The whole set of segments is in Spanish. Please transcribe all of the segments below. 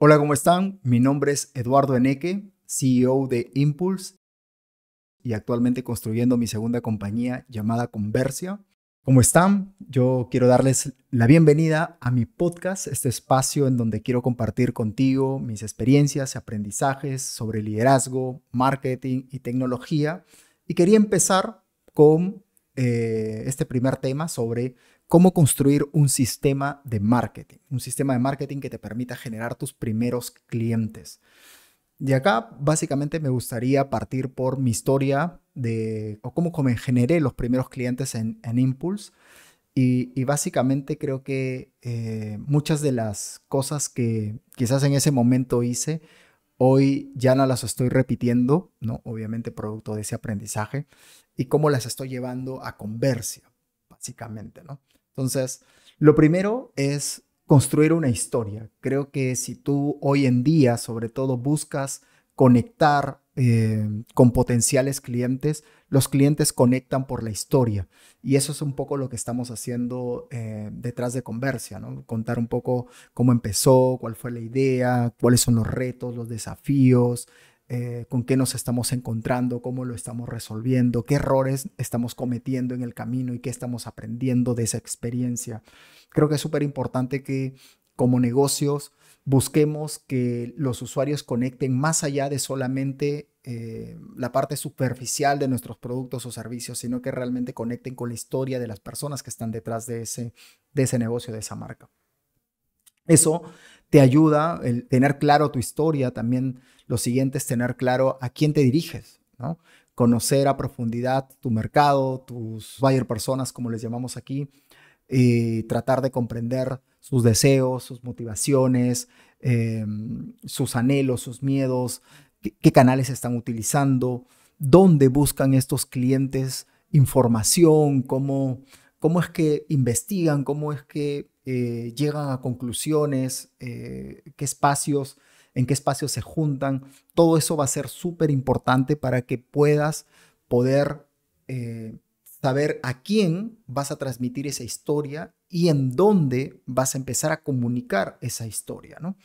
Hola, ¿cómo están? Mi nombre es Eduardo Eneque, CEO de Impulse y actualmente construyendo mi segunda compañía llamada Conversia. ¿Cómo están? Yo quiero darles la bienvenida a mi podcast, este espacio en donde quiero compartir contigo mis experiencias y aprendizajes sobre liderazgo, marketing y tecnología. Y quería empezar con eh, este primer tema sobre cómo construir un sistema de marketing, un sistema de marketing que te permita generar tus primeros clientes. Y acá básicamente me gustaría partir por mi historia de cómo generé los primeros clientes en, en Impulse. Y, básicamente creo que eh, muchas de las cosas que quizás en ese momento hice, hoy ya no las estoy repitiendo, ¿no? Obviamente producto de ese aprendizaje y cómo las estoy llevando a conversia, básicamente, ¿no? Entonces, lo primero es construir una historia. Creo que si tú hoy en día, sobre todo, buscas conectar eh, con potenciales clientes, los clientes conectan por la historia. Y eso es un poco lo que estamos haciendo eh, detrás de Conversia, ¿no? Contar un poco cómo empezó, cuál fue la idea, cuáles son los retos, los desafíos, eh, con qué nos estamos encontrando, cómo lo estamos resolviendo, qué errores estamos cometiendo en el camino y qué estamos aprendiendo de esa experiencia. Creo que es súper importante que como negocios busquemos que los usuarios conecten más allá de solamente eh, la parte superficial de nuestros productos o servicios, sino que realmente conecten con la historia de las personas que están detrás de ese, de ese negocio, de esa marca. Eso te ayuda el tener claro tu historia, también lo siguiente es tener claro a quién te diriges, ¿no? conocer a profundidad tu mercado, tus buyer personas, como les llamamos aquí, y tratar de comprender sus deseos, sus motivaciones, em, sus anhelos, sus miedos, qué, canales están utilizando, dónde buscan estos clientes información, cómo es que investigan, cómo es que eh, llegan a conclusiones, eh, qué espacios, en qué espacios se juntan. Todo eso va a ser súper importante para que puedas poder eh, saber a quién vas a transmitir esa historia y en dónde vas a empezar a comunicar esa historia, ¿no?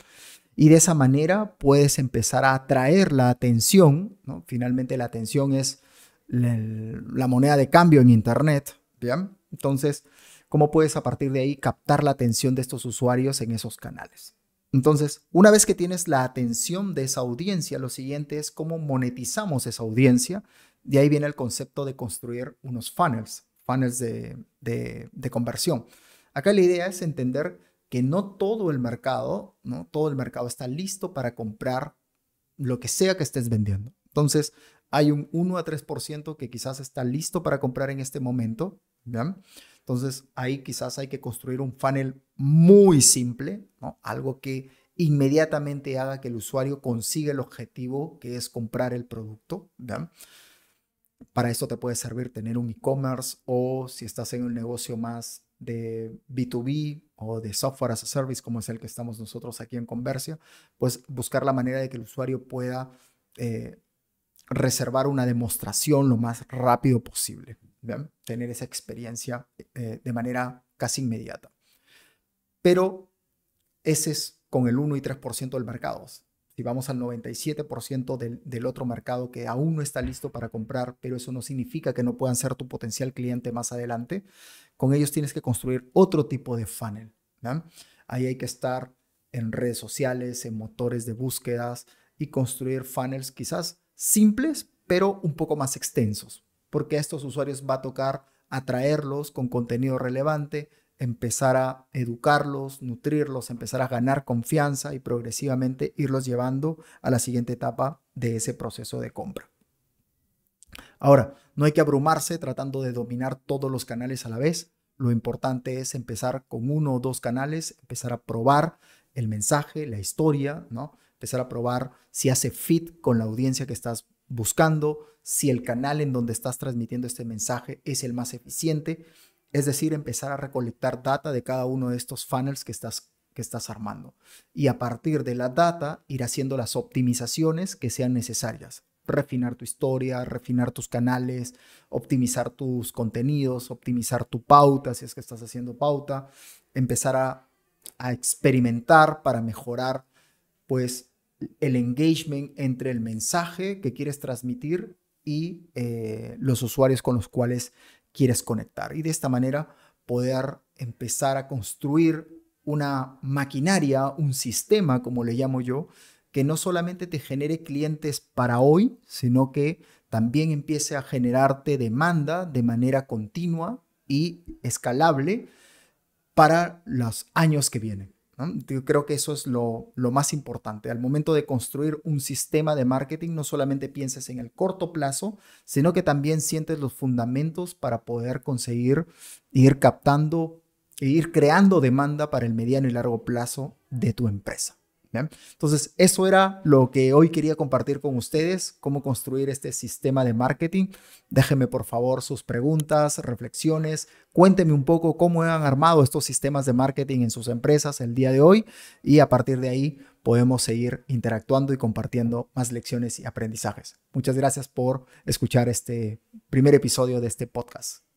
Y de esa manera puedes empezar a atraer la atención, ¿no? Finalmente la atención es la, la moneda de cambio en Internet, ¿bien? Entonces, cómo puedes a partir de ahí captar la atención de estos usuarios en esos canales. Entonces, una vez que tienes la atención de esa audiencia, lo siguiente es cómo monetizamos esa audiencia. De ahí viene el concepto de construir unos funnels, funnels de, de, conversión. Acá la idea es entender que no todo el mercado, no todo el mercado está listo para comprar lo que sea que estés vendiendo. Entonces, hay un 1 a 3% que quizás está listo para comprar en este momento, entonces ahí quizás hay que construir un funnel muy simple, algo que inmediatamente haga que el usuario consiga el objetivo que es comprar el producto. Para esto te puede servir tener un e-commerce o si estás en un negocio más de B2B o de software as a service, como es el que estamos nosotros aquí en Conversia, pues buscar la manera de que el usuario pueda eh, reservar una demostración lo más rápido posible tener esa experiencia eh, de manera casi inmediata. Pero ese es con el 1 y 3% del mercado. Si vamos al 97% del, del otro mercado que aún no está listo para comprar, pero eso no significa que no puedan ser tu potencial cliente más adelante, con ellos tienes que construir otro tipo de funnel. Ahí hay que estar en redes sociales, en motores de búsquedas y construir funnels quizás simples, pero un poco más extensos porque a estos usuarios va a tocar atraerlos con contenido relevante, empezar a educarlos, nutrirlos, empezar a ganar confianza y progresivamente irlos llevando a la siguiente etapa de ese proceso de compra. Ahora, no hay que abrumarse tratando de dominar todos los canales a la vez. Lo importante es empezar con uno o dos canales, empezar a probar el mensaje, la historia, ¿no? Empezar a probar si hace fit con la audiencia que estás buscando, si el canal en donde estás transmitiendo este mensaje es el más eficiente, es decir, empezar a recolectar data de cada uno de estos funnels que estás que estás armando y a partir de la data ir haciendo las optimizaciones que sean necesarias. Refinar tu historia, refinar tus canales, optimizar tus contenidos, optimizar tu pauta, si es que estás haciendo pauta, empezar a, a experimentar para mejorar pues el engagement entre el mensaje que quieres transmitir y eh, los usuarios con los cuales quieres conectar. Y de esta manera poder empezar a construir una maquinaria, un sistema, como le llamo yo, que no solamente te genere clientes para hoy, sino que también empiece a generarte demanda de manera continua y escalable para los años que vienen. Yo creo que eso es lo, lo más importante. Al momento de construir un sistema de marketing, no solamente pienses en el corto plazo, sino que también sientes los fundamentos para poder conseguir ir captando e ir creando demanda para el mediano y largo plazo de tu empresa. Entonces, eso era lo que hoy quería compartir con ustedes, cómo construir este sistema de marketing. Déjenme por favor sus preguntas, reflexiones, cuéntenme un poco cómo han armado estos sistemas de marketing en sus empresas el día de hoy y a partir de ahí podemos seguir interactuando y compartiendo más lecciones y aprendizajes. Muchas gracias por escuchar este primer episodio de este podcast.